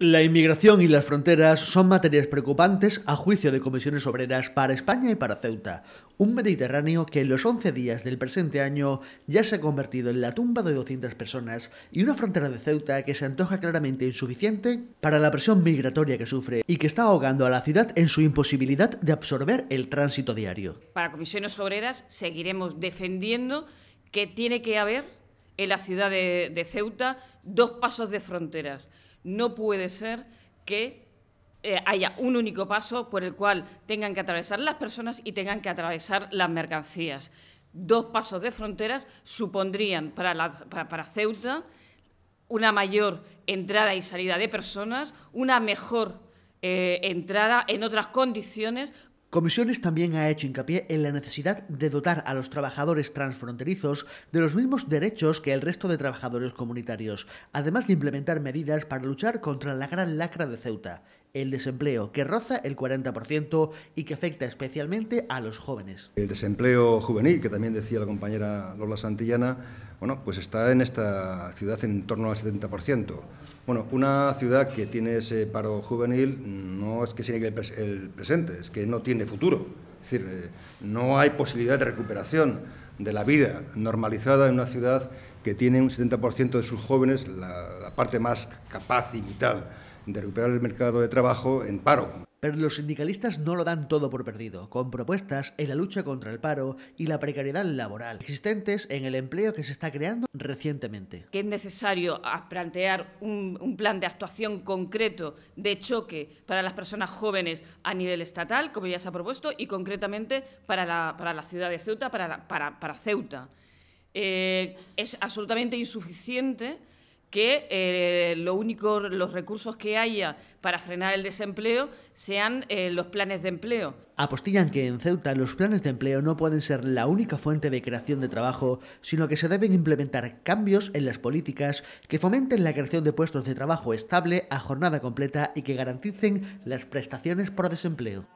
La inmigración y las fronteras son materias preocupantes a juicio de comisiones obreras para España y para Ceuta, un Mediterráneo que en los 11 días del presente año ya se ha convertido en la tumba de 200 personas y una frontera de Ceuta que se antoja claramente insuficiente para la presión migratoria que sufre y que está ahogando a la ciudad en su imposibilidad de absorber el tránsito diario. Para comisiones obreras seguiremos defendiendo que tiene que haber en la ciudad de, Ceuta dos pasos de fronteras no puede ser que eh, haya un único paso por el cual tengan que atravesar las personas y tengan que atravesar las mercancías. Dos pasos de fronteras supondrían para, Ceuta una mayor entrada y salida de personas, una mejor eh, entrada en otras condiciones, Comisiones también ha hecho hincapié en la necesidad de dotar a los trabajadores transfronterizos de los mismos derechos que el resto de trabajadores comunitarios, además de implementar medidas para luchar contra la gran lacra de Ceuta, el desempleo, que roza el 40% y que afecta especialmente a los jóvenes. El desempleo juvenil, que también decía la compañera Lola Santillana, bueno, pues está en esta ciudad en torno al 70%. Bueno, una ciudad que tiene ese paro juvenil no es que sea el presente, es que no tiene futuro. Es decir, eh, no hay posibilidad de recuperación de la vida normalizada en una ciudad que tiene un 70% de sus jóvenes, la, la parte más capaz y vital de recuperar el mercado de trabajo en paro. Pero los sindicalistas no lo dan todo por perdido, con propuestas en la lucha contra el paro y la precariedad laboral existentes en el empleo que se está creando recientemente. Que es necesario ah, plantear un, plan de actuación concreto de choque para las personas jóvenes a nivel estatal, como ya se ha propuesto, y concretamente para la, para la ciudad de Ceuta, para, para, Ceuta. Eh, es absolutamente insuficiente que los eh, lo único, los recursos que haya para frenar el desempleo sean eh, los planes de empleo. Apostillan que en Ceuta los planes de empleo no pueden ser la única fuente de creación de trabajo, sino que se deben implementar cambios en las políticas que fomenten la creación de puestos de trabajo estable a jornada completa y que garanticen las prestaciones por desempleo.